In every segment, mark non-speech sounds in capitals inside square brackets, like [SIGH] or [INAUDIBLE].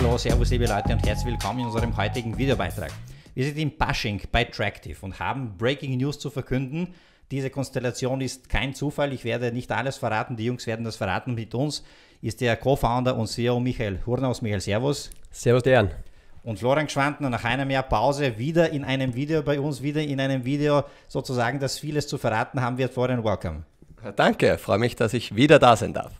Hallo, Servus liebe Leute und herzlich willkommen in unserem heutigen Videobeitrag. Wir sind in Bashing bei Tractive und haben Breaking News zu verkünden. Diese Konstellation ist kein Zufall. Ich werde nicht alles verraten. Die Jungs werden das verraten. Mit uns ist der Co-Founder und CEO Michael Hurnaus. Michael, Servus. Servus, Dejan. Und Florian Schwantner nach einem Jahr Pause wieder in einem Video bei uns, wieder in einem Video sozusagen, das vieles zu verraten haben wird. Florian, welcome. Danke, freue mich, dass ich wieder da sein darf.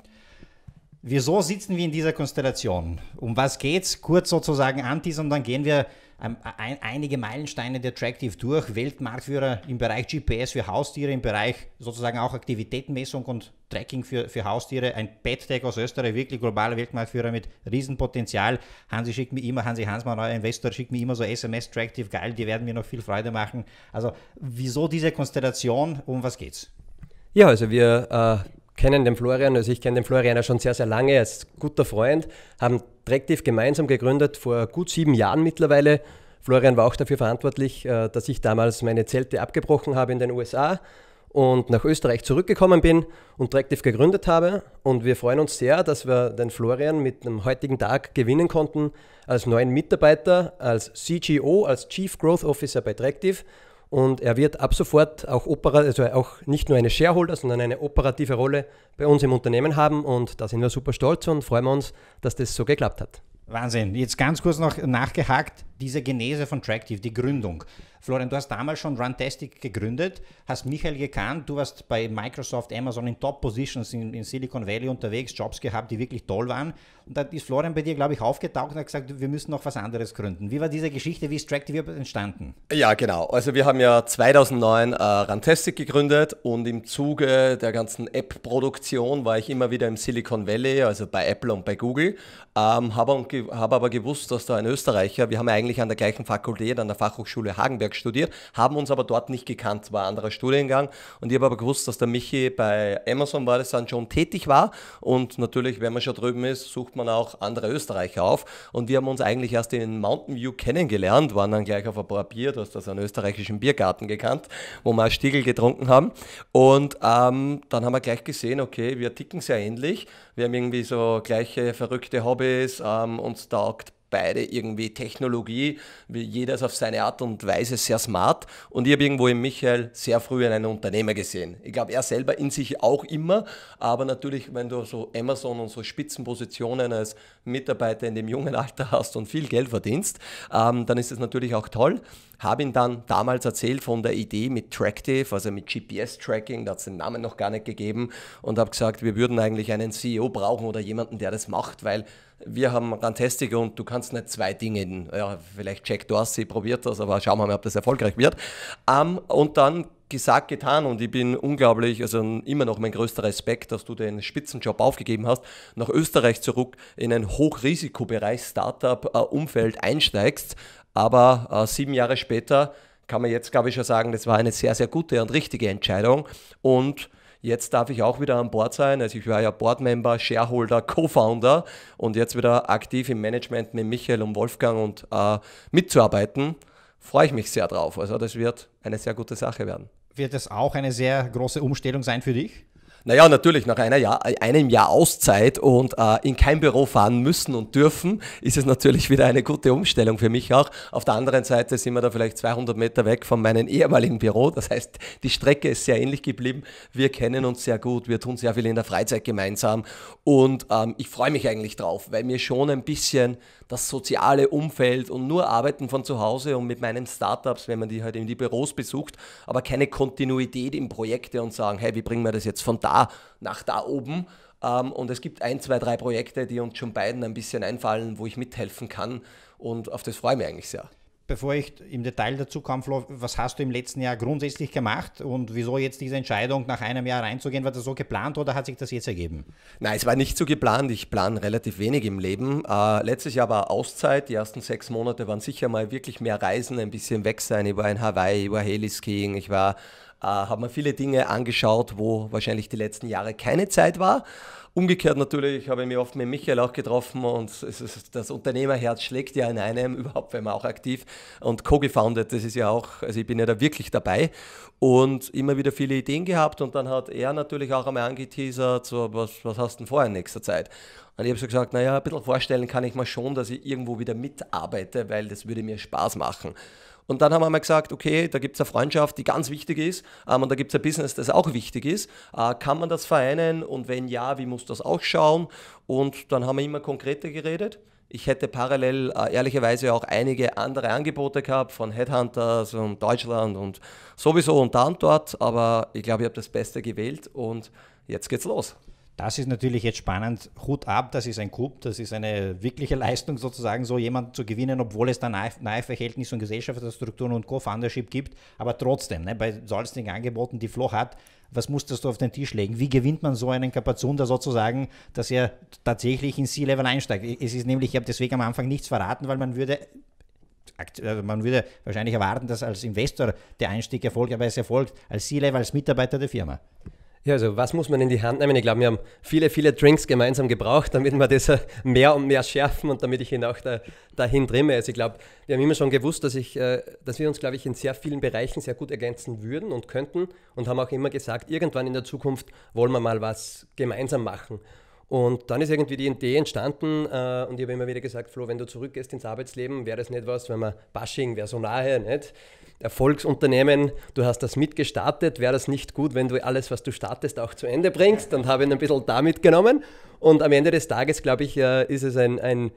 Wieso sitzen wir in dieser Konstellation? Um was geht's? Kurz sozusagen Antis und dann gehen wir ähm, einige Meilensteine der Tractive durch. Weltmarktführer im Bereich GPS für Haustiere, im Bereich sozusagen auch Aktivitätenmessung und Tracking für, für Haustiere. Ein PetTech aus Österreich, wirklich globaler Weltmarktführer mit Riesenpotenzial. Hansi schickt mir immer, Hansi Hansmann, euer Investor, schickt mir immer so SMS Tractive, geil, die werden mir noch viel Freude machen. Also wieso diese Konstellation? Um was geht's? Ja, also wir äh, kennen den Florian, also ich kenne den Florian ja schon sehr, sehr lange, er ist guter Freund, haben Drektiv gemeinsam gegründet, vor gut sieben Jahren mittlerweile. Florian war auch dafür verantwortlich, äh, dass ich damals meine Zelte abgebrochen habe in den USA und nach Österreich zurückgekommen bin und Drektiv gegründet habe. Und wir freuen uns sehr, dass wir den Florian mit dem heutigen Tag gewinnen konnten als neuen Mitarbeiter, als CGO, als Chief Growth Officer bei Drektiv und er wird ab sofort auch, opera also auch nicht nur eine Shareholder, sondern eine operative Rolle bei uns im Unternehmen haben. Und da sind wir super stolz und freuen wir uns, dass das so geklappt hat. Wahnsinn. Jetzt ganz kurz noch nachgehakt, diese Genese von Tractive, die Gründung. Florian, du hast damals schon Runtastic gegründet, hast Michael gekannt, du warst bei Microsoft, Amazon in Top-Positions in, in, Silicon Valley unterwegs, Jobs gehabt, die wirklich toll waren. Und da ist Florian bei dir, glaube ich, aufgetaucht und hat gesagt, wir müssen noch was anderes gründen. Wie war diese Geschichte? Wie ist TrackDev entstanden? Ja, genau. Also wir haben ja 2009 äh, Runtastic gegründet und im Zuge der ganzen App-Produktion war ich immer wieder im Silicon Valley, also bei Apple und bei Google, ähm, habe aber gewusst, dass da ein Österreicher, wir haben ja eigentlich an der gleichen Fakultät, an der Fachhochschule Hagenberg Heidelberg studiert, haben uns aber dort nicht gekannt, war ein anderer Studiengang. Und ich habe aber gewusst, dass der Michi bei Amazon war, das dann schon tätig war. Und natürlich, wenn man schon drüben ist, sucht man auch andere Österreicher auf. Und wir haben uns eigentlich erst in Mountain View kennengelernt, waren dann gleich auf ein paar Bier, du hast das einen österreichischen Biergarten gekannt, wo wir Stiegel getrunken haben. Und ähm, dann haben wir gleich gesehen, okay, wir ticken sehr ähnlich. Wir haben irgendwie so gleiche verrückte Hobbys, ähm, uns taugt beide irgendwie Technologie, jeder ist auf seine Art und Weise sehr smart. Und ich habe irgendwo in Michael sehr früh in einem Unternehmer gesehen. Ich glaube, er selber in sich auch immer, aber natürlich, wenn du so Amazon und so Spitzenpositionen als Mitarbeiter in dem jungen Alter hast und viel Geld verdienst, ähm, dann ist es natürlich auch toll. Habe ihn dann damals erzählt von der Idee mit Tractive, also mit GPS-Tracking, da hat es den Namen noch gar nicht gegeben und habe gesagt, wir würden eigentlich einen CEO brauchen oder jemanden, der das macht, weil wir haben Rantastic und du kannst nicht zwei Dinge, ja, vielleicht Jack Dorsey probiert das, aber schauen wir mal, ob das erfolgreich wird. Um, ähm, und dann gesagt, getan und ich bin unglaublich, also immer noch mein größter Respekt, dass du den Spitzenjob aufgegeben hast, nach Österreich zurück in ein Hochrisikobereich Startup-Umfeld äh, einsteigst, aber äh, sieben Jahre später kann man jetzt, glaube ich, schon sagen, das war eine sehr, sehr gute und richtige Entscheidung und Jetzt darf ich auch wieder an Bord sein. Also ich war ja Boardmember, Shareholder, Co-Founder und jetzt wieder aktiv im Management mit Michael und Wolfgang und äh, mitzuarbeiten. Freue ich mich sehr drauf. Also das wird eine sehr gute Sache werden. Wird das auch eine sehr große Umstellung sein für dich? Naja, natürlich, nach einer Jahr, äh, einem Jahr Auszeit und äh, in kein Büro fahren müssen und dürfen, ist es natürlich wieder eine gute Umstellung für mich auch. Auf der anderen Seite sind wir da vielleicht 200 Meter weg von meinem ehemaligen Büro. Das heißt, die Strecke ist sehr ähnlich geblieben. Wir kennen uns sehr gut, wir tun sehr viel in der Freizeit gemeinsam und ähm, ich freue mich eigentlich drauf, weil mir schon ein bisschen das soziale Umfeld und nur Arbeiten von zu Hause und mit meinen Startups, wenn man die halt in die Büros besucht, aber keine Kontinuität in Projekte und sagen, hey, wie bringen wir das jetzt von da nach da oben? Ähm, und es gibt ein, zwei, drei Projekte, die uns schon beiden ein bisschen einfallen, wo ich mithelfen kann. Und auf das freue ich mich eigentlich sehr bevor ich im Detail dazu komme, Flo, was hast du im letzten Jahr grundsätzlich gemacht und wieso jetzt diese Entscheidung, nach einem Jahr reinzugehen? War das so geplant oder hat sich das jetzt ergeben? Nein, es war nicht so geplant. Ich plane relativ wenig im Leben. Äh, letztes Jahr war Auszeit. Die ersten sechs Monate waren sicher mal wirklich mehr Reisen, ein bisschen weg sein. Ich war in Hawaii, ich war Heliskiing, ich war äh, habe mir viele Dinge angeschaut, wo wahrscheinlich die letzten Jahre keine Zeit war. Umgekehrt natürlich habe ich mich oft mit Michael auch getroffen und ist, das Unternehmerherz schlägt ja in einem, [LAUGHS] überhaupt wenn man auch aktiv und co-gefounded, das ist ja auch, also ich bin ja da wirklich dabei und immer wieder viele Ideen gehabt und dann hat er natürlich auch einmal angeteasert, so was, was hast du denn vor in nächster Zeit? Und ich habe so gesagt, naja, ein bisschen vorstellen kann ich mir schon, dass ich irgendwo wieder mitarbeite, weil das würde mir Spaß machen. Und dann haben wir mal gesagt, okay, da gibt es eine Freundschaft, die ganz wichtig ist ähm, und da gibt es ein Business, das auch wichtig ist. Äh, kann man das vereinen und wenn ja, wie muss das auch schauen? Und dann haben wir immer konkreter geredet. Ich hätte parallel äh, ehrlicherweise auch einige andere Angebote gehabt von Headhunters und Deutschland und sowieso und dann dort, aber ich glaube, ich habe das Beste gewählt und jetzt geht's los. Das ist natürlich jetzt spannend. Hut ab, das ist ein Coup, das ist eine wirkliche Leistung sozusagen, so jemanden zu gewinnen, obwohl es da nahe Verhältnisse und Gesellschaftsstrukturen und Co-Foundership gibt. Aber trotzdem, ne, bei solchen Angeboten, die Flo hat, was musstest du auf den Tisch legen? Wie gewinnt man so einen da sozusagen, dass er tatsächlich in C-Level einsteigt? Es ist nämlich, ich habe deswegen am Anfang nichts verraten, weil man würde äh, man würde wahrscheinlich erwarten, dass als Investor der Einstieg erfolgt, aber es erfolgt als C-Level, als Mitarbeiter der Firma. Ja, also was muss man in die Hand nehmen? Ich glaube, wir haben viele, viele Drinks gemeinsam gebraucht, damit wir das [LAUGHS] mehr und mehr schärfen und damit ich ihn auch da, dahin trimme. Also ich glaube, wir haben immer schon gewusst, dass, ich, äh, dass wir uns, glaube ich, in sehr vielen Bereichen sehr gut ergänzen würden und könnten und haben auch immer gesagt, irgendwann in der Zukunft wollen wir mal was gemeinsam machen. Und dann ist irgendwie die Idee entstanden äh, und ich habe immer wieder gesagt, Flo, wenn du zurückgehst ins Arbeitsleben, wäre das nicht was, wenn man Bashing wäre so nahe, nicht? Erfolgsunternehmen, du hast das mitgestartet, wäre das nicht gut, wenn du alles, was du startest, auch zu Ende bringst? Dann habe ich ein bisschen da mitgenommen. Und am Ende des Tages, glaube ich, äh, ist es ein, ein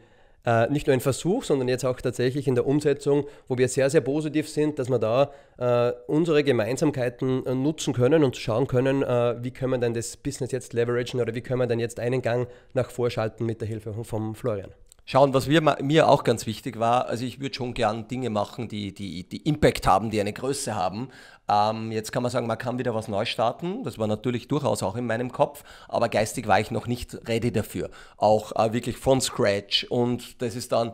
äh, nicht nur ein Versuch, sondern jetzt auch tatsächlich in der Umsetzung, wo wir sehr, sehr positiv sind, dass wir da äh, unsere Gemeinsamkeiten nutzen können und schauen können, wie können wir denn das Business jetzt leveragen oder wie können wir denn jetzt einen Gang nach vorschalten mit der Hilfe von Florian schauen, was wir, mir auch ganz wichtig war. Also ich würde schon gern Dinge machen, die, die, die Impact haben, die eine Größe haben. Ähm, jetzt kann man sagen, man kann wieder was neu starten. Das war natürlich durchaus auch in meinem Kopf, aber geistig war ich noch nicht ready dafür. Auch äh, wirklich von Scratch. Und das ist dann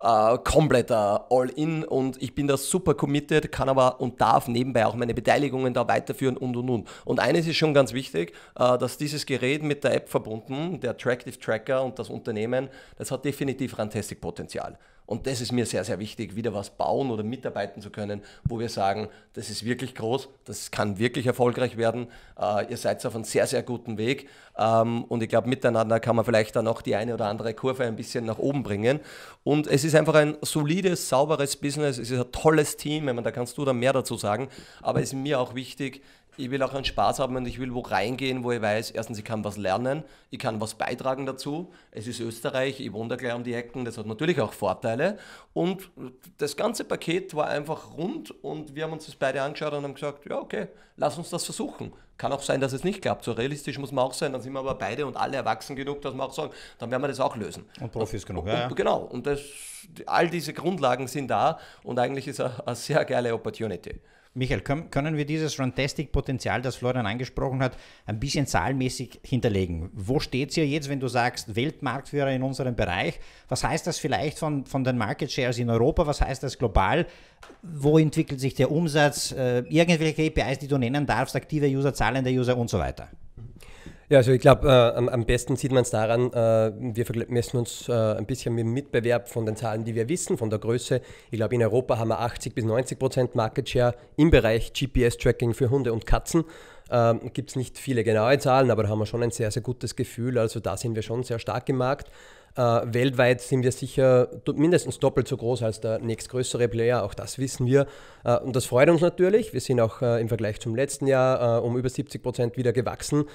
äh, kompletter äh, All-In und ich bin da super committed, kann aber und darf nebenbei auch meine Beteiligungen da weiterführen und und und. Und eines ist schon ganz wichtig, äh, dass dieses Gerät mit der App verbunden, der Tractive Tracker und das Unternehmen, das hat definitiv Rantastic-Potenzial. Und das ist mir sehr, sehr wichtig, wieder was bauen oder mitarbeiten zu können, wo wir sagen, das ist wirklich groß, das kann wirklich erfolgreich werden. Äh, ihr seid auf einem sehr, sehr guten Weg. Ähm, und ich glaube, miteinander kann man vielleicht dann auch die eine oder andere Kurve ein bisschen nach oben bringen. Und es ist einfach ein solides, sauberes Business. Es ist ein tolles Team. Ich meine, da kannst du dann mehr dazu sagen. Aber es ist mir auch wichtig, ich will auch einen Spaß haben und ich will wo reingehen, wo ich weiß, erstens, ich kann was lernen, ich kann was beitragen dazu. Es ist Österreich, ich wohne da gleich um die Ecken, das hat natürlich auch Vorteile. Und das ganze Paket war einfach rund und wir haben uns das beide angeschaut und haben gesagt, ja, okay, lass uns das versuchen. Kann auch sein, dass es nicht klappt. So realistisch muss man auch sein. Dann sind wir aber beide und alle erwachsen genug, dass wir auch sagen, dann werden wir das auch lösen. Und Profis und, genug, und, ja. Genau. Und das, all diese Grundlagen sind da und eigentlich ist eine, eine sehr geile Opportunity. Michael, können wir dieses Runtastic-Potenzial, das Florian angesprochen hat, ein bisschen zahlenmäßig hinterlegen? Wo steht es hier jetzt, wenn du sagst, Weltmarktführer in unserem Bereich? Was heißt das vielleicht von, von den Market Shares in Europa? Was heißt das global? Wo entwickelt sich der Umsatz? Äh, irgendwelche KPIs, die du nennen darfst, aktive User, zahlende User und so weiter? Ja, also ich glaube, äh, am, am, besten sieht man es daran, äh, wir messen uns äh, ein bisschen mit dem Mitbewerb von den Zahlen, die wir wissen, von der Größe. Ich glaube, in Europa haben wir 80 bis 90 Prozent Market Share im Bereich GPS-Tracking für Hunde und Katzen. Ähm, Gibt es nicht viele genaue Zahlen, aber da haben wir schon ein sehr, sehr gutes Gefühl. Also da sind wir schon sehr stark im Markt. Uh, weltweit sind wir sicher mindestens doppelt so groß als der nächstgrößere Player, auch das wissen wir. Uh, und das freut uns natürlich. Wir sind auch uh, im Vergleich zum letzten Jahr um über 70 Prozent wieder gewachsen.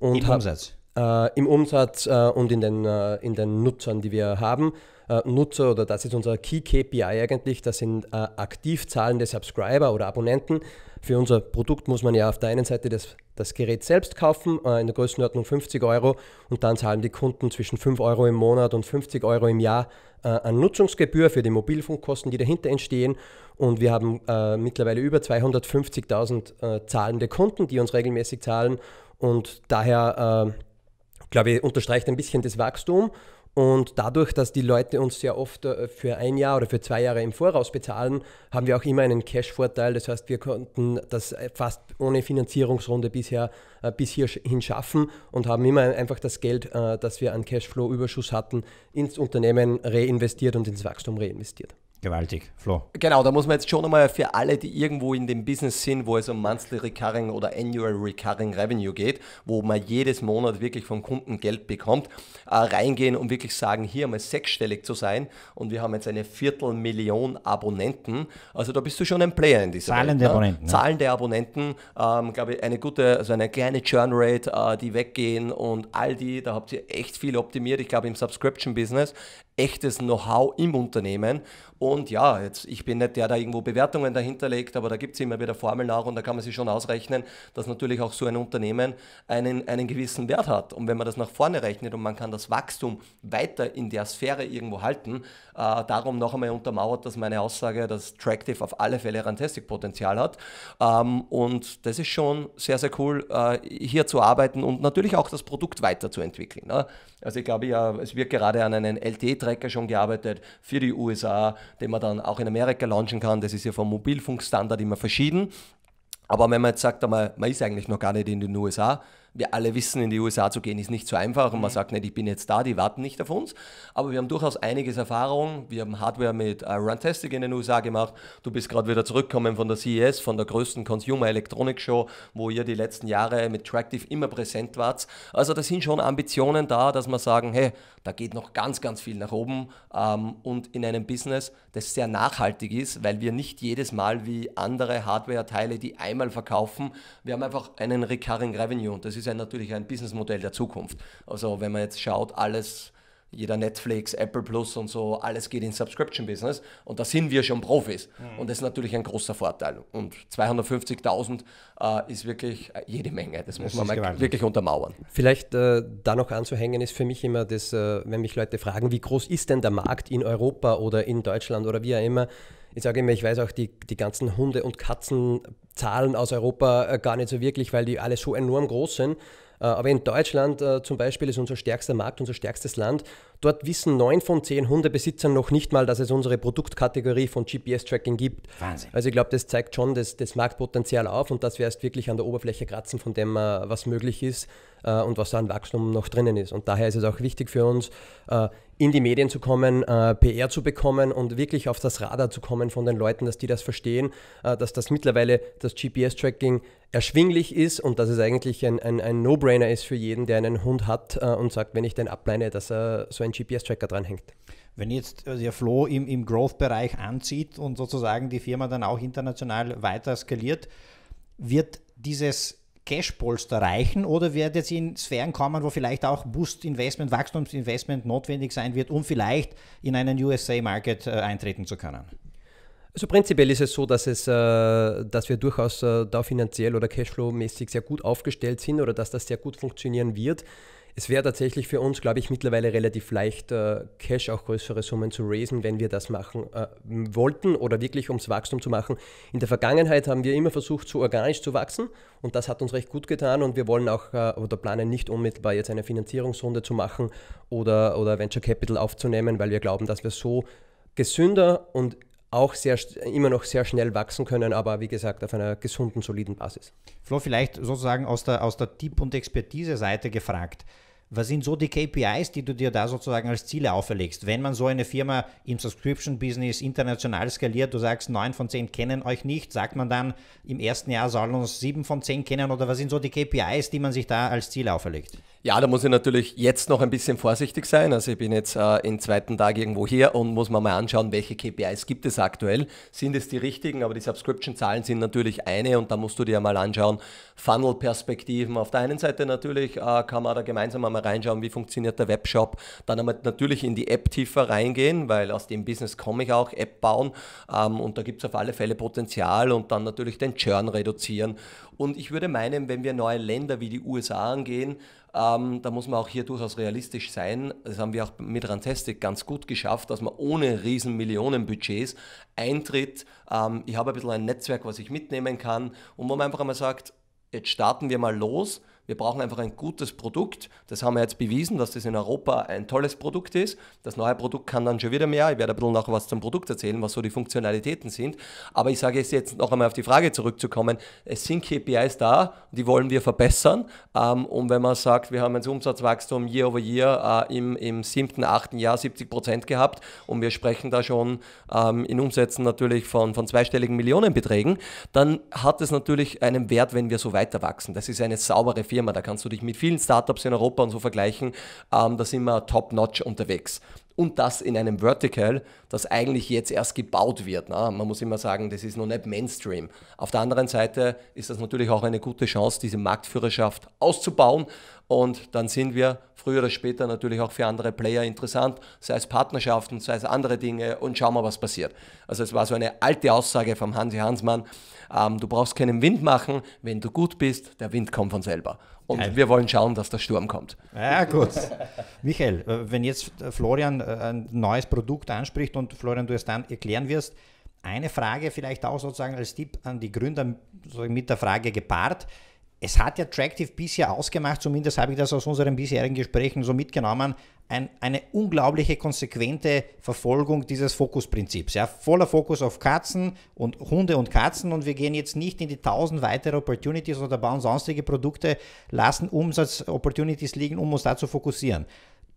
Und Im hab, Umsatz? Äh, Im Umsatz äh, und in den, äh, in den Nutzern, die wir haben. Äh, Nutzer oder das ist unser Key KPI eigentlich, das sind äh, aktiv zahlende Subscriber oder Abonnenten. Für unser Produkt muss man ja auf der einen Seite das, das Gerät selbst kaufen, äh, in der Größenordnung 50 Euro, und dann zahlen die Kunden zwischen 5 Euro im Monat und 50 Euro im Jahr äh, an Nutzungsgebühr für die Mobilfunkkosten, die dahinter entstehen. Und wir haben äh, mittlerweile über 250.000 äh, zahlende Kunden, die uns regelmäßig zahlen und daher, äh, glaube ich, unterstreicht ein bisschen das Wachstum. Und dadurch, dass die Leute uns sehr oft äh, für ein Jahr oder für zwei Jahre im Voraus bezahlen, haben wir auch immer einen Cash-Vorteil. Das heißt, wir konnten das äh, fast ohne Finanzierungsrunde bisher äh, bis hierhin schaffen und haben immer einfach das Geld, das wir an Cashflow-Überschuss hatten, ins Unternehmen reinvestiert und ins Wachstum reinvestiert. Gewaltig, Flo. Genau, da muss man jetzt schon einmal für alle, die irgendwo in dem Business sind, wo es um Monthly Recurring oder Annual Recurring Revenue geht, wo man jedes Monat wirklich vom Kunden Geld bekommt, äh, reingehen und wirklich sagen, hier mal sechsstellig zu sein und wir haben jetzt eine Viertelmillion Abonnenten. Also da bist du schon ein Player in dieser Zahlende Welt, ne? Abonnenten. Ne? Zahlende Abonnenten, ähm, glaube ich, eine gute, also eine kleine Churn Rate, äh, die weggehen und all die, da habt ihr echt viel optimiert. Ich glaube im Subscription Business echtes Know-how im Unternehmen und ja, jetzt, ich bin nicht der, der irgendwo Bewertungen dahinter legt, aber da gibt es immer wieder Formeln nach und da kann man sich schon ausrechnen, dass natürlich auch so ein Unternehmen einen, einen gewissen Wert hat. Und wenn man das nach vorne rechnet und man kann das Wachstum weiter in der Sphäre irgendwo halten, äh, darum noch einmal untermauert, dass meine Aussage, dass Tractive auf alle Fälle Rantastic-Potenzial hat. Ähm, und das ist schon sehr, sehr cool, äh, hier zu arbeiten und natürlich auch das Produkt weiterzuentwickeln. Ne? Also ich glaube ja, es wird gerade an einem LTE-Tracker schon gearbeitet für die USA den man dann auch in Amerika launchen kann. Das ist ja vom Mobilfunkstandard immer verschieden. Aber wenn man jetzt sagt, man ist eigentlich noch gar nicht in den USA, wir alle wissen, in die USA zu gehen ist nicht so einfach und man mhm. sagt nicht, ich bin jetzt da, die warten nicht auf uns. Aber wir haben durchaus einiges Erfahrung. Wir haben Hardware mit äh, Runtastic in den USA gemacht. Du bist gerade wieder zurückgekommen von der CES, von der größten Consumer Electronics Show, wo ihr die letzten Jahre mit Tractive immer präsent wart. Also da sind schon Ambitionen da, dass man sagen, hey, da geht noch ganz, ganz viel nach oben ähm, und in einem Business, das sehr nachhaltig ist, weil wir nicht jedes Mal wie andere Hardware-Teile, die einmal verkaufen, wir haben einfach einen Recurring Revenue und das ist ist ja natürlich ein Businessmodell der Zukunft. Also wenn man jetzt schaut, alles, jeder Netflix, Apple Plus und so, alles geht in Subscription Business und da sind wir schon Profis mhm. und das ist natürlich ein großer Vorteil. Und 250.000 äh, ist wirklich äh, jede Menge, das, das muss man mal wirklich untermauern. Vielleicht äh, da noch anzuhängen ist für mich immer das, äh, wenn mich Leute fragen, wie groß ist denn der Markt in Europa oder in Deutschland oder wie auch immer, ich sage immer, ich weiß auch die, die ganzen Hunde- und Katzenzahlen aus Europa äh, gar nicht so wirklich, weil die alle so enorm groß sind. Äh, aber in Deutschland äh, zum Beispiel ist unser stärkster Markt, unser stärkstes Land. Dort wissen neun von zehn Hundebesitzern noch nicht mal, dass es unsere Produktkategorie von GPS-Tracking gibt. Wahnsinn. Also ich glaube, das zeigt schon das, das Marktpotenzial auf und dass wir erst wirklich an der Oberfläche kratzen, von dem was möglich ist äh, und was da an Wachstum noch drinnen ist. Und daher ist es auch wichtig für uns, äh, in die Medien zu kommen, äh, PR zu bekommen und wirklich auf das Radar zu kommen von den Leuten, dass die das verstehen, äh, dass das mittlerweile das GPS-Tracking erschwinglich ist und dass es eigentlich ein, ein, ein No-Brainer ist für jeden, der einen Hund hat äh, und sagt, wenn ich den ableine, dass er so ein GPS-Tracker dranhängt. Wenn jetzt der also Flo im, im Growth-Bereich anzieht und sozusagen die Firma dann auch international weiter skaliert, wird dieses Cashpolster reichen oder wird jetzt in Sphären kommen, wo vielleicht auch Boost-Investment, Wachstumsinvestment notwendig sein wird, um vielleicht in einen USA-Market äh, eintreten zu können? Also prinzipiell ist es so, dass, es, äh, dass wir durchaus äh, da finanziell oder cashflow-mäßig sehr gut aufgestellt sind oder dass das sehr gut funktionieren wird es wäre tatsächlich für uns, glaube ich, mittlerweile relativ leicht, äh, Cash auch größere Summen zu raisen, wenn wir das machen äh, wollten oder wirklich ums Wachstum zu machen. In der Vergangenheit haben wir immer versucht, so organisch zu wachsen und das hat uns recht gut getan und wir wollen auch äh, oder planen nicht unmittelbar jetzt eine Finanzierungsrunde zu machen oder, oder Venture Capital aufzunehmen, weil wir glauben, dass wir so gesünder und auch sehr, immer noch sehr schnell wachsen können, aber wie gesagt auf einer gesunden, soliden Basis. Flo, vielleicht sozusagen aus der, aus der Tipp- und Expertise-Seite gefragt. Was sind so die KPIs, die du dir da sozusagen als Ziele auferlegst? Wenn man so eine Firma im Subscription-Business international skaliert, du sagst, neun von zehn kennen euch nicht, sagt man dann, im ersten Jahr sollen uns sieben von zehn kennen oder was sind so die KPIs, die man sich da als Ziel auferlegt? Ja, da muss ich natürlich jetzt noch ein bisschen vorsichtig sein. Also ich bin jetzt äh, im zweiten Tag irgendwo hier und muss mir mal anschauen, welche KPIs gibt es aktuell. Sind es die richtigen? Aber die Subscription-Zahlen sind natürlich eine und da musst du dir mal anschauen. Funnel-Perspektiven. Auf der einen Seite natürlich äh, kann man da gemeinsam einmal reinschauen, wie funktioniert der Webshop. Dann einmal natürlich in die App tiefer reingehen, weil aus dem Business komme ich auch, App bauen. Ähm, und da gibt es auf alle Fälle Potenzial und dann natürlich den Churn reduzieren. Und ich würde meinen, wenn wir neue Länder wie die USA angehen, ähm, da muss man auch hier durchaus realistisch sein. Das haben wir auch mit Rantastic ganz gut geschafft, dass man ohne riesen Millionenbudgets eintritt. Ähm, ich habe ein bisschen ein Netzwerk, was ich mitnehmen kann und wo man einfach einmal sagt, jetzt starten wir mal los, wir brauchen einfach ein gutes Produkt. Das haben wir jetzt bewiesen, dass das in Europa ein tolles Produkt ist. Das neue Produkt kann dann schon wieder mehr. Ich werde ein bisschen noch was zum Produkt erzählen, was so die Funktionalitäten sind. Aber ich sage es jetzt noch einmal auf die Frage zurückzukommen. Es sind KPIs da, die wollen wir verbessern. Ähm, und wenn man sagt, wir haben ein Umsatzwachstum year over year äh, im, im siebten, achten Jahr 70 Prozent gehabt und wir sprechen da schon ähm, in Umsätzen natürlich von, von zweistelligen Millionenbeträgen, dann hat es natürlich einen Wert, wenn wir so weiter wachsen. Das ist eine saubere Firma. Firma. Da kannst du dich mit vielen Startups in Europa und so vergleichen. Ähm, da sind wir top-notch unterwegs. Und das in einem Vertical, das eigentlich jetzt erst gebaut wird. Ne? Man muss immer sagen, das ist noch nicht Mainstream. Auf der anderen Seite ist das natürlich auch eine gute Chance, diese Marktführerschaft auszubauen. Und dann sind wir früher oder später natürlich auch für andere Player interessant, sei es Partnerschaften, sei es andere Dinge und schauen wir, was passiert. Also es war so eine alte Aussage vom Hansi Hansmann, ähm, du brauchst keinen Wind machen, wenn du gut bist, der Wind kommt von selber. Und Geil. wir wollen schauen, dass der Sturm kommt. Ja, gut. [LAUGHS] Michael, äh, wenn jetzt äh, Florian äh, ein neues Produkt anspricht und Florian, du es dann erklären wirst, eine Frage vielleicht auch sozusagen als Tipp an die Gründer mit der Frage gepaart es hat ja Tractive bisher ausgemacht, zumindest habe ich das aus unseren bisherigen Gesprächen so mitgenommen, ein, eine unglaubliche konsequente Verfolgung dieses Fokusprinzips. Ja, voller Fokus auf Katzen und Hunde und Katzen und wir gehen jetzt nicht in die tausend weitere Opportunities oder bauen sonstige Produkte, lassen Umsatz-Opportunities liegen, um uns da zu fokussieren.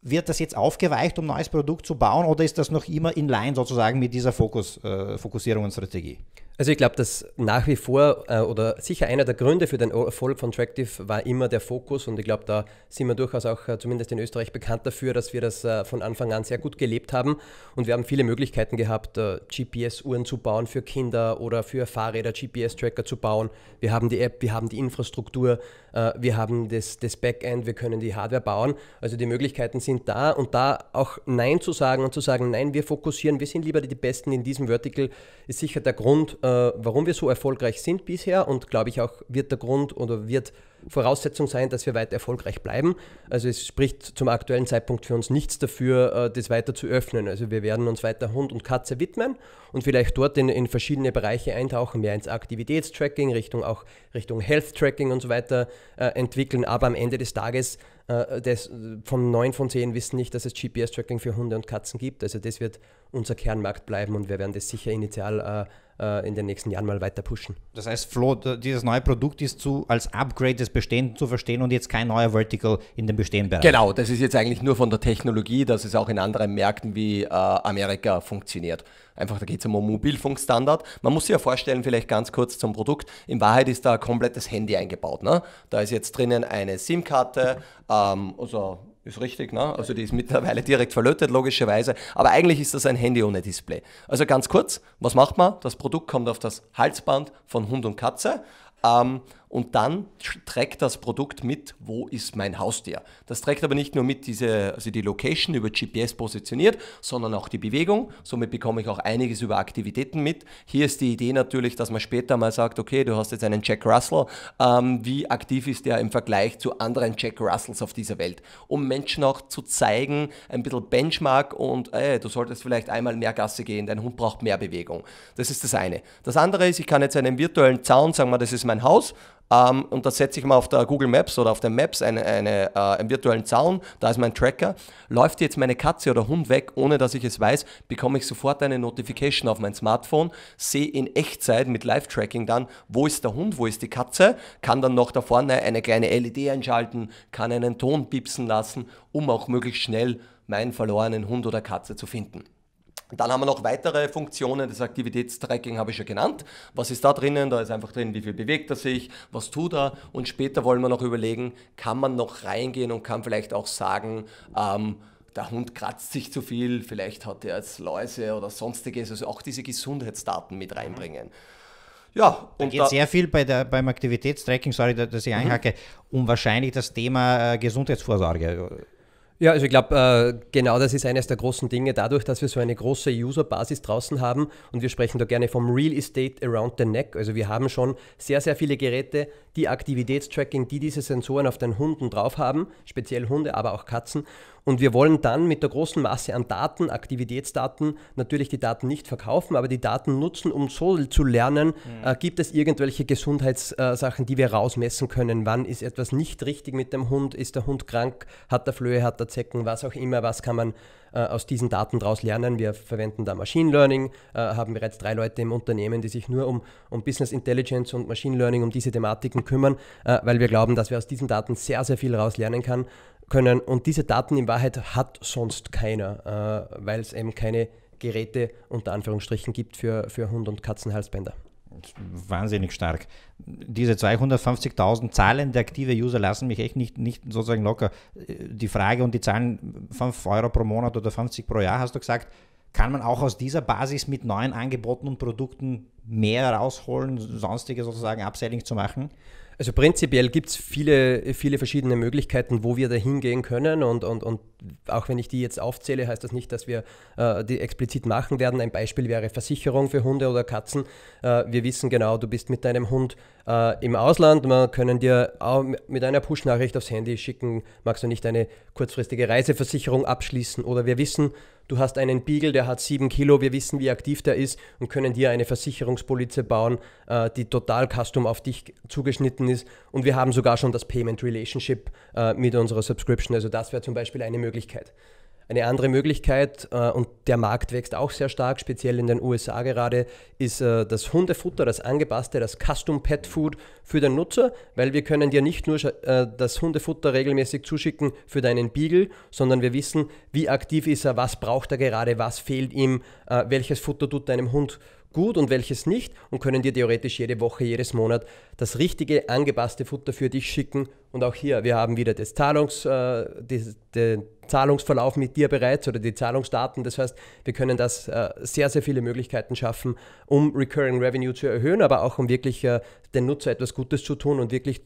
Wird das jetzt aufgeweicht, um ein neues Produkt zu bauen oder ist das noch immer in line sozusagen mit dieser Fokus, äh, Fokussierung und Strategie? Also ich glaube, dass nach wie vor äh, oder sicher einer der Gründe für den Erfolg von Tractive war immer der Fokus und ich glaube, da sind wir durchaus auch äh, zumindest in Österreich bekannt dafür, dass wir das äh, von Anfang an sehr gut gelebt haben und wir haben viele Möglichkeiten gehabt, äh, GPS-Uhren zu bauen für Kinder oder für Fahrräder, GPS-Tracker zu bauen. Wir haben die App, wir haben die Infrastruktur, äh, wir haben das, das Backend, wir können die Hardware bauen. Also die Möglichkeiten sind da und da auch Nein zu sagen und zu sagen, nein, wir fokussieren, wir sind lieber die Besten in diesem Vertical, ist sicher der Grund, äh, warum wir so erfolgreich sind bisher und glaube ich auch wird der Grund oder wird Voraussetzung sein, dass wir weiter erfolgreich bleiben. Also es spricht zum aktuellen Zeitpunkt für uns nichts dafür, äh, das weiter zu öffnen. Also wir werden uns weiter Hund und Katze widmen und vielleicht dort in, in verschiedene Bereiche eintauchen, mehr ins Aktivitätstracking, Richtung auch Richtung Health Tracking und so weiter äh, entwickeln. Aber am Ende des Tages äh, das, von neun von zehn wissen nicht, dass es GPS-Tracking für Hunde und Katzen gibt. Also das wird unser Kernmarkt bleiben und wir werden das sicher initial äh, äh, in den nächsten Jahren mal weiter pushen. Das heißt, Flo, dieses neue Produkt ist zu, als Upgrade des Bestehenden zu verstehen und jetzt kein neuer Vertical in dem bestehenden Bereich. Genau, das ist jetzt eigentlich nur von der Technologie, dass es auch in anderen Märkten wie äh, Amerika funktioniert. Einfach, da geht es um einen Mobilfunkstandard. Man muss sich ja vorstellen, vielleicht ganz kurz zum Produkt. In Wahrheit ist da ein komplettes Handy eingebaut. Ne? Da ist jetzt drinnen eine SIM-Karte, ähm, also ist richtig, ne? Also die ist mittlerweile direkt verlötet, logischerweise. Aber eigentlich ist das ein Handy ohne Display. Also ganz kurz, was macht man? Das Produkt kommt auf das Halsband von Hund und Katze. Ähm, und dann trägt das Produkt mit, wo ist mein Haustier. Das trägt aber nicht nur mit diese, also die Location über GPS positioniert, sondern auch die Bewegung. Somit bekomme ich auch einiges über Aktivitäten mit. Hier ist die Idee natürlich, dass man später mal sagt, okay, du hast jetzt einen Jack Russell, ähm, wie aktiv ist der im Vergleich zu anderen Jack Russells auf dieser Welt? Um Menschen auch zu zeigen, ein bisschen Benchmark und ey, du solltest vielleicht einmal mehr Gasse gehen, dein Hund braucht mehr Bewegung. Das ist das eine. Das andere ist, ich kann jetzt einen virtuellen Zaun, sagen wir, das ist mein Haus, ähm, und da setze ich mal auf der Google Maps oder auf den Maps eine, eine äh, einen virtuellen Zaun, da ist mein Tracker. Läuft jetzt meine Katze oder Hund weg, ohne dass ich es weiß, bekomme ich sofort eine Notification auf mein Smartphone, sehe in Echtzeit mit Live-Tracking dann, wo ist der Hund, wo ist die Katze, kann dann noch da vorne eine kleine LED einschalten, kann einen Ton piepsen lassen, um auch möglichst schnell meinen verlorenen Hund oder Katze zu finden. Dann haben wir noch weitere Funktionen, das Aktivitätstracking habe ich schon genannt. Was ist da drinnen? Da ist einfach drin, wie viel bewegt er sich, was tut er. Und später wollen wir noch überlegen, kann man noch reingehen und kann vielleicht auch sagen, ähm, der Hund kratzt sich zu viel, vielleicht hat er jetzt Läuse oder sonstiges. Also auch diese Gesundheitsdaten mit reinbringen. Ja, und da geht da sehr viel bei der, beim Aktivitätstracking, sorry, dass ich einhacke, mhm. um wahrscheinlich das Thema äh, Gesundheitsvorsorge. Äh, ja, also ich glaube, äh, genau das ist eines der großen Dinge. Dadurch, dass wir so eine große User-Basis draußen haben und wir sprechen da gerne vom Real Estate Around the Neck. Also wir haben schon sehr, sehr viele Geräte, die Aktivitätstracking, die diese Sensoren auf den Hunden drauf haben, speziell Hunde, aber auch Katzen. Und wir wollen dann mit der großen Masse an Daten, Aktivitätsdaten, natürlich die Daten nicht verkaufen, aber die Daten nutzen, um so zu lernen, mhm. äh, gibt es irgendwelche Gesundheitssachen, äh, die wir rausmessen können, wann ist etwas nicht richtig mit dem Hund, ist der Hund krank, hat er Flöhe, hat er Zecken, was auch immer, was kann man äh, aus diesen Daten daraus lernen. Wir verwenden da Machine Learning, äh, haben bereits drei Leute im Unternehmen, die sich nur um, um Business Intelligence und Machine Learning, um diese Thematiken kümmern, äh, weil wir glauben, dass wir aus diesen Daten sehr, sehr viel daraus lernen kann, können. Und diese Daten in Wahrheit hat sonst keiner, äh, weil es eben keine Geräte unter Anführungsstrichen gibt für, für Hund- und Katzenhalsbänder wahnsinnig stark. Diese 250.000 Zahlen der aktive User lassen mich echt nicht, nicht sozusagen locker. Äh, die Frage und die Zahlen 5 Euro pro Monat oder 50 pro Jahr, hast du gesagt, kann man auch aus dieser Basis mit neuen Angeboten und Produkten mehr rausholen, sonstige sozusagen Upselling zu machen? Also prinzipiell gibt es viele, viele verschiedene Möglichkeiten, wo wir da hingehen können und, und, und auch wenn ich die jetzt aufzähle, heißt das nicht, dass wir äh, die explizit machen werden. Ein Beispiel wäre Versicherung für Hunde oder Katzen. Äh, wir wissen genau, du bist mit deinem Hund äh, im Ausland. Wir können dir auch mit einer Push-Nachricht aufs Handy schicken, magst du nicht eine kurzfristige Reiseversicherung abschließen? Oder wir wissen, du hast einen Beagle, der hat sieben Kilo, wir wissen, wie aktiv der ist und können dir eine Versicherungspolize bauen, äh, die total custom auf dich zugeschnitten ist. Und wir haben sogar schon das Payment Relationship äh, mit unserer Subscription. Also das wäre zum Beispiel eine Möglichkeit Möglichkeit. Eine andere Möglichkeit, äh, und der Markt wächst auch sehr stark, speziell in den USA gerade, ist äh, das Hundefutter, das angepasste, das Custom Pet Food für den Nutzer, weil wir können dir nicht nur äh, das Hundefutter regelmäßig zuschicken für deinen Beagle, sondern wir wissen, wie aktiv ist er, was braucht er gerade, was fehlt ihm, äh, welches Futter tut deinem Hund gut und welches nicht und können dir theoretisch jede Woche, jedes Monat das richtige, angepasste Futter für dich schicken. Und auch hier, wir haben wieder das Zahlungs, äh, die, den Zahlungsverlauf mit dir bereits oder die Zahlungsdaten. Das heißt, wir können das äh, sehr, sehr viele Möglichkeiten schaffen, um Recurring Revenue zu erhöhen, aber auch um wirklich äh, den Nutzer etwas Gutes zu tun und wirklich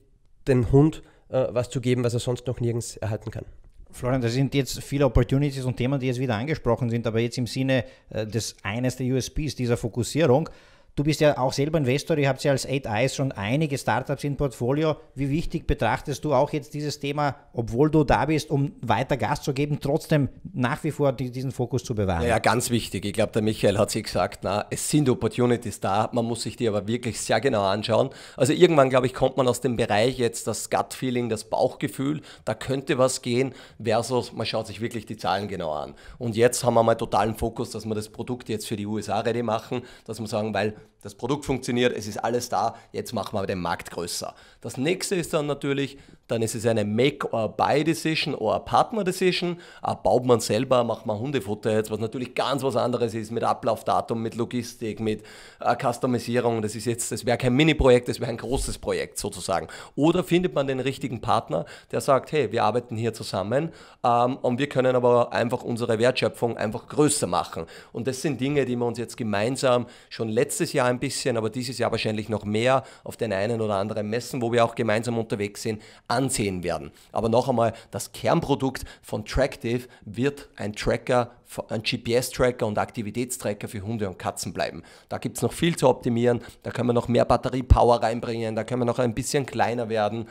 den Hund äh, was zu geben, was er sonst noch nirgends erhalten kann. Florian, das sind jetzt viele Opportunities und Themen, die jetzt wieder angesprochen sind, aber jetzt im Sinne äh, des eines der USPs, dieser Fokussierung. Du bist ja auch selber Investor, ihr habt ja als Eight Eyes schon einige Startups im Portfolio. Wie wichtig betrachtest du auch jetzt dieses Thema, obwohl du da bist, um weiter Gas zu geben, trotzdem nach wie vor diesen Fokus zu bewahren? Ja, ganz wichtig. Ich glaube, der Michael hat sich gesagt, na, es sind Opportunities da, man muss sich die aber wirklich sehr genau anschauen. Also irgendwann, glaube ich, kommt man aus dem Bereich jetzt das Gut-Feeling, das Bauchgefühl, da könnte was gehen, versus man schaut sich wirklich die Zahlen genau an. Und jetzt haben wir mal totalen Fokus, dass wir das Produkt jetzt für die USA ready machen, dass wir sagen, weil das Produkt funktioniert, es ist alles da, jetzt machen wir den Markt größer. Das nächste ist dann natürlich, dann ist es eine Make or Buy Decision oder Partner Decision. baut man selber, macht man Hundefutter jetzt, was natürlich ganz was anderes ist mit Ablaufdatum, mit Logistik, mit äh, Customisierung. Das ist jetzt, das wäre kein Mini-Projekt, das wäre ein großes Projekt sozusagen. Oder findet man den richtigen Partner, der sagt, hey, wir arbeiten hier zusammen ähm, und wir können aber einfach unsere Wertschöpfung einfach größer machen. Und das sind Dinge, die wir uns jetzt gemeinsam schon letztes Jahr ein bisschen, aber dieses Jahr wahrscheinlich noch mehr auf den einen oder anderen Messen, wo wir auch gemeinsam unterwegs sind, ansehen werden. Aber noch einmal, das Kernprodukt von Tractive wird ein Tracker, ein GPS-Tracker und Aktivitätstracker für Hunde und Katzen bleiben. Da gibt es noch viel zu optimieren, da können wir noch mehr Batteriepower reinbringen, da können wir noch ein bisschen kleiner werden,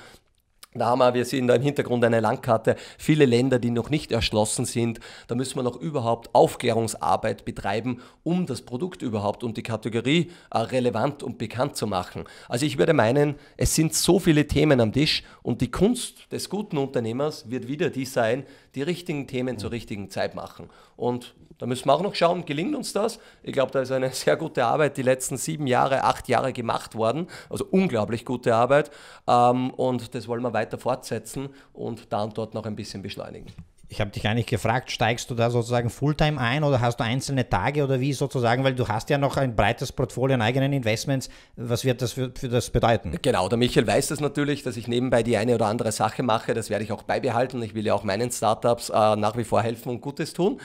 da Nama, wir sehen da im Hintergrund eine Landkarte, viele Länder, die noch nicht erschlossen sind. Da müssen wir noch überhaupt Aufklärungsarbeit betreiben, um das Produkt überhaupt und die Kategorie äh, relevant und bekannt zu machen. Also ich würde meinen, es sind so viele Themen am Tisch und die Kunst des guten Unternehmers wird wieder die sein, die richtigen Themen zur richtigen Zeit machen. Und da müssen wir auch noch schauen, gelingt uns das? Ich glaube, da ist eine sehr gute Arbeit die letzten sieben Jahre, acht Jahre gemacht worden. Also unglaublich gute Arbeit. Ähm, und das wollen wir weiter weiter fortsetzen und dann dort noch ein bisschen beschleunigen ich habe dich gar nicht gefragt, steigst du da sozusagen Fulltime ein oder hast du einzelne Tage oder wie sozusagen, weil du hast ja noch ein breites Portfolio an eigenen Investments. Was wird das für, für, das bedeuten? Genau, der Michael weiß das natürlich, dass ich nebenbei die eine oder andere Sache mache. Das werde ich auch beibehalten. Ich will ja auch meinen Startups äh, nach wie vor helfen und Gutes tun.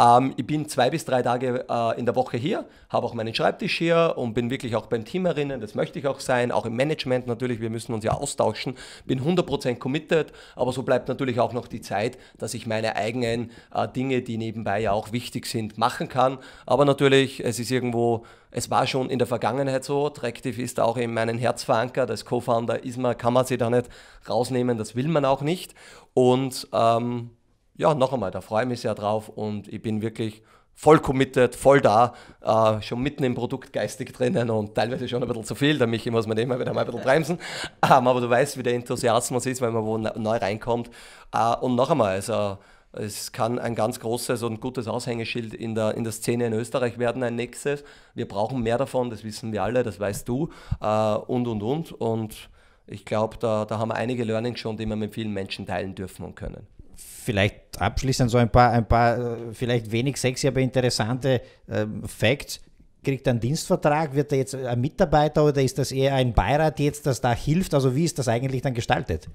Ähm, ich bin zwei bis drei Tage äh, in der Woche hier, habe auch meinen Schreibtisch hier und bin wirklich auch beim Teamerinnen. Das möchte ich auch sein, auch im Management natürlich. Wir müssen uns ja austauschen. Bin 100% committed, aber so bleibt natürlich auch noch die Zeit, dass ich ich meine eigenen äh, Dinge, die nebenbei ja auch wichtig sind, machen kann. Aber natürlich, es ist irgendwo, es war schon in der Vergangenheit so. Tractive ist auch in meinem Herz verankert. Als Co-Founder ist man, kann man sie da nicht rausnehmen, das will man auch nicht. Und ähm, ja, noch einmal, da freue ich mich sehr drauf und ich bin wirklich voll committed, voll da, äh, schon mitten im Produkt geistig drinnen und teilweise schon ein bisschen zu viel, da muss man immer wieder mal ein bisschen bremsen. Ähm, aber du weißt, wie der Enthusiasmus ist, wenn man wo neu reinkommt. Äh, und noch einmal, also es kann ein ganz großes und gutes Aushängeschild in der, in der Szene in Österreich werden, ein nächstes. Wir brauchen mehr davon, das wissen wir alle, das weißt du äh, und, und, und. Und ich glaube, da, da haben wir einige Learnings schon, die wir mit vielen Menschen teilen dürfen und können vielleicht abschließend so ein paar, ein paar äh, vielleicht wenig sexy, aber interessante ähm, Facts. Kriegt er einen Dienstvertrag? Wird er jetzt ein Mitarbeiter oder ist das eher ein Beirat jetzt, das da hilft? Also wie ist das eigentlich dann gestaltet?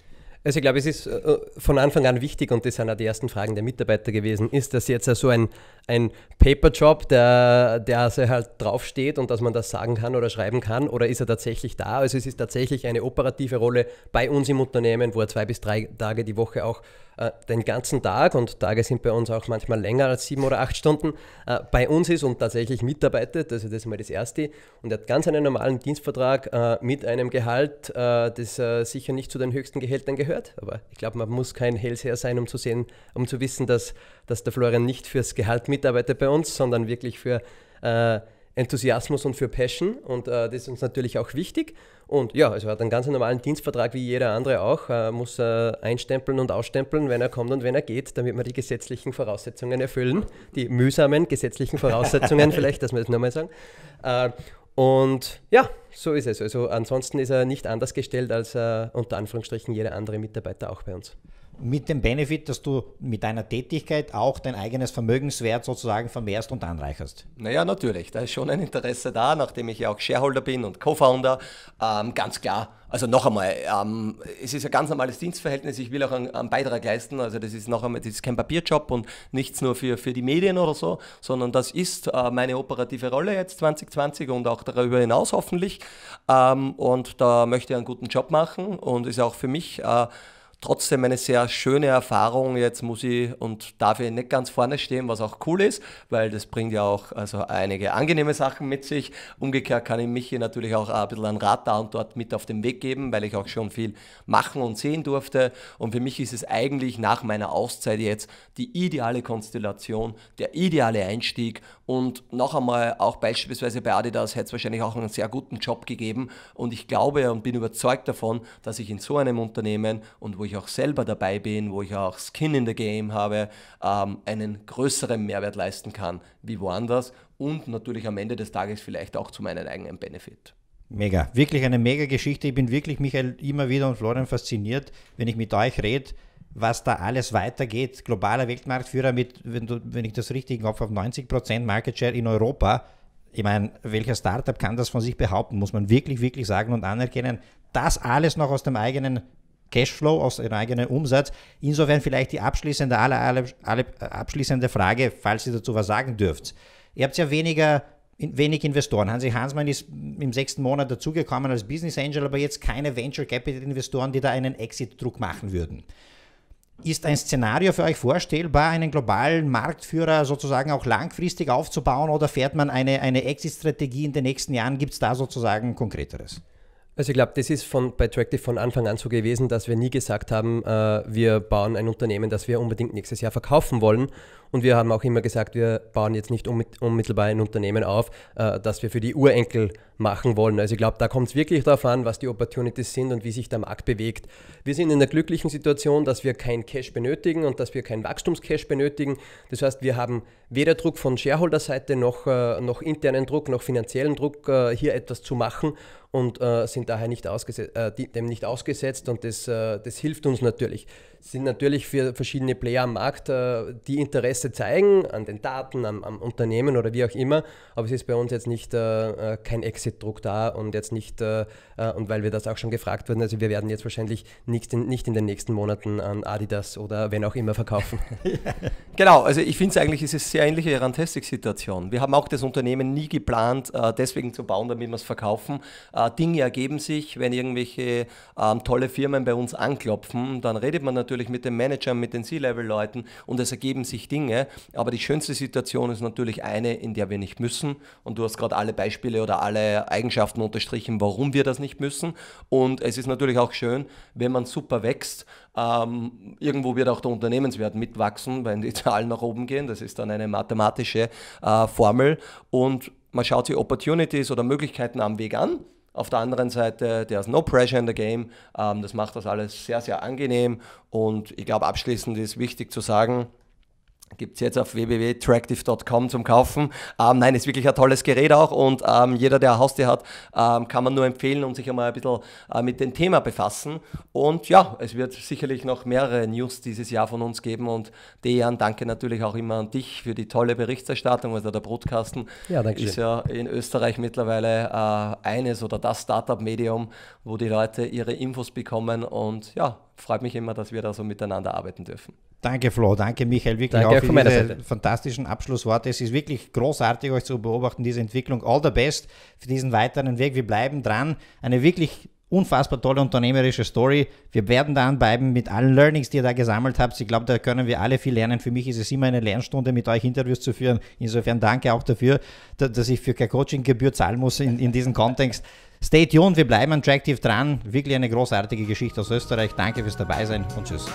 Also ich glaube, es ist äh, von Anfang an wichtig und das sind auch die ersten Fragen der Mitarbeiter gewesen, ist das jetzt so ein, ein Paperjob, der, der also halt draufsteht und dass man das sagen kann oder schreiben kann oder ist er tatsächlich da? Also es ist tatsächlich eine operative Rolle bei uns im Unternehmen, wo er zwei bis drei Tage die Woche auch äh, den ganzen Tag, und Tage sind bei uns auch manchmal länger als sieben oder acht Stunden, äh, bei uns ist und tatsächlich mitarbeitet, also das ist mal das Erste, und er hat ganz einen normalen Dienstvertrag äh, mit einem Gehalt, äh, das äh, sicher nicht zu den höchsten Gehältern gehört, aber ich glaube, man muss kein Hellseher sein, um zu sehen, um zu wissen, dass, dass der Florian nicht fürs Gehalt mitarbeitet bei uns, sondern wirklich für Enthusiasmus und für Passion und äh, das ist uns natürlich auch wichtig. Und ja, also er hat einen ganz normalen Dienstvertrag wie jeder andere auch, er muss äh, einstempeln und ausstempeln, wenn er kommt und wenn er geht, damit wir die gesetzlichen Voraussetzungen erfüllen, die mühsamen gesetzlichen Voraussetzungen [LAUGHS] vielleicht, dass wir das nochmal sagen. Äh, und ja, so ist es. Also ansonsten ist er nicht anders gestellt als äh, unter Anführungsstrichen jeder andere Mitarbeiter auch bei uns mit dem Benefit, dass du mit deiner Tätigkeit auch dein eigenes Vermögenswert sozusagen vermehrst und anreicherst. Naja, natürlich. Da ist schon ein Interesse da, nachdem ich ja auch Shareholder bin und Co-Founder. Ähm, ganz klar. Also noch einmal, ähm, es ist ein ganz normales Dienstverhältnis. Ich will auch einen, einen, Beitrag leisten. Also das ist noch einmal, das ist kein Papierjob und nichts nur für, für die Medien oder so, sondern das ist äh, meine operative Rolle jetzt 2020 und auch darüber hinaus hoffentlich. Ähm, und da möchte ich einen guten Job machen und ist auch für mich... Äh, trotzdem eine sehr schöne Erfahrung. Jetzt muss ich und darf ich nicht ganz vorne stehen, was auch cool ist, weil das bringt ja auch also einige angenehme Sachen mit sich. Umgekehrt kann ich mich hier natürlich auch ein bisschen an Rat da und dort mit auf den Weg geben, weil ich auch schon viel machen und sehen durfte. Und für mich ist es eigentlich nach meiner Auszeit jetzt die ideale Konstellation, der ideale Einstieg. Und noch einmal, auch beispielsweise bei Adidas hätte es wahrscheinlich auch einen sehr guten Job gegeben. Und ich glaube und bin überzeugt davon, dass ich in so einem Unternehmen und wo ich ich auch selber dabei bin, wo ich auch Skin in the Game habe, ähm, einen größeren Mehrwert leisten kann wie woanders und natürlich am Ende des Tages vielleicht auch zu meinem eigenen Benefit. Mega, wirklich eine mega Geschichte. Ich bin wirklich, Michael, immer wieder und Florian fasziniert, wenn ich mit euch rede, was da alles weitergeht. Globaler Weltmarktführer mit, wenn, du, wenn ich das richtig auf, auf 90% Market Share in Europa. Ich meine, welcher Startup kann das von sich behaupten, muss man wirklich, wirklich sagen und anerkennen. Das alles noch aus dem eigenen Cashflow, aus ihrem eigenen Umsatz. Insofern vielleicht die abschließende, alle, alle, äh, alle, abschließende Frage, falls ihr dazu was sagen dürft. Ihr habt ja weniger in, wenig Investoren. Hansi Hansmann ist im sechsten Monat dazugekommen als Business Angel, aber jetzt keine Venture Capital Investoren, die da einen Exit-Druck machen würden. Ist ein Szenario für euch vorstellbar, einen globalen Marktführer sozusagen auch langfristig aufzubauen oder fährt man eine, eine Exit-Strategie in den nächsten Jahren? Gibt es da sozusagen Konkreteres? Also ich glaube, das ist von, bei Tractive von Anfang an so gewesen, dass wir nie gesagt haben, äh, wir bauen ein Unternehmen, das wir unbedingt nächstes Jahr verkaufen wollen und wir haben auch immer gesagt, wir bauen jetzt nicht unmittelbar ein Unternehmen auf, äh, das wir für die Urenkel machen wollen. Also ich glaube, da kommt es wirklich darauf an, was die Opportunities sind und wie sich der Markt bewegt. Wir sind in der glücklichen Situation, dass wir kein Cash benötigen und dass wir kein Wachstumscash benötigen. Das heißt, wir haben weder Druck von Shareholder-Seite noch, äh, noch internen Druck, noch finanziellen Druck, äh, hier etwas zu machen und äh, sind daher nicht ausgesetzt, äh, dem nicht ausgesetzt und das, äh, das hilft uns natürlich sind natürlich für verschiedene Player am Markt, äh, die Interesse zeigen an den Daten, am, am Unternehmen oder wie auch immer. Aber es ist bei uns jetzt nicht äh, äh kein Exit-Druck da und jetzt nicht, äh, äh, und weil wir das auch schon gefragt wurden, also wir werden jetzt wahrscheinlich nicht in, nicht in den nächsten Monaten an Adidas oder wenn auch immer verkaufen. [LAUGHS] [LAUGHS] Genau, also ich finde es eigentlich, es ist eine sehr ähnliche Rantastic-Situation. Wir haben auch das Unternehmen nie geplant, äh, deswegen zu bauen, damit wir es verkaufen. Äh, Dinge ergeben sich, wenn irgendwelche ähm, tolle Firmen bei uns anklopfen, dann redet man natürlich mit den Managern, mit den C-Level-Leuten und es ergeben sich Dinge. Aber die schönste Situation ist natürlich eine, in der wir nicht müssen. Und du hast gerade alle Beispiele oder alle Eigenschaften unterstrichen, warum wir das nicht müssen. Und es ist natürlich auch schön, wenn man super wächst ähm, irgendwo wird auch der Unternehmenswert mitwachsen, wenn die [LAUGHS] Zahlen nach oben gehen. Das ist dann eine mathematische äh, Formel. Und man schaut sich Opportunities oder Möglichkeiten am Weg an. Auf der anderen Seite, der ist no pressure in the game. Ähm, das macht das alles sehr, sehr angenehm. Und ich glaube, abschließend ist wichtig zu sagen, gibt es jetzt auf www.tractive.com zum Kaufen. Ähm, nein, ist wirklich ein tolles Gerät auch und ähm, jeder, der ein Haustier hat, ähm, kann man nur empfehlen und sich einmal ein bisschen äh, mit dem Thema befassen. Und ja, es wird sicherlich noch mehrere News dieses Jahr von uns geben und Dejan, danke natürlich auch immer an dich für die tolle Berichterstattung. Also der Brotkasten ja, danke ist ja in Österreich mittlerweile äh, eines oder das Startup-Medium, wo die Leute ihre Infos bekommen und ja, freut mich immer, dass wir da so miteinander arbeiten dürfen. Danke Flo, danke Michael, wirklich danke auch für diese fantastischen Abschlussworte. Es ist wirklich großartig, euch zu beobachten, diese Entwicklung. All the best für diesen weiteren Weg. Wir bleiben dran. Eine wirklich unfassbar tolle unternehmerische Story. Wir werden da anbleiben mit allen Learnings, die ihr da gesammelt habt. Ich glaube, da können wir alle viel lernen. Für mich ist es immer eine Lernstunde, mit euch Interviews zu führen. Insofern danke auch dafür, dass ich für kein Coachinggebühr zahlen muss in, in diesem Kontext. Stay tuned, wir bleiben an Tractive dran. Wirklich eine großartige Geschichte aus Österreich. Danke fürs Dabeisein und tschüss.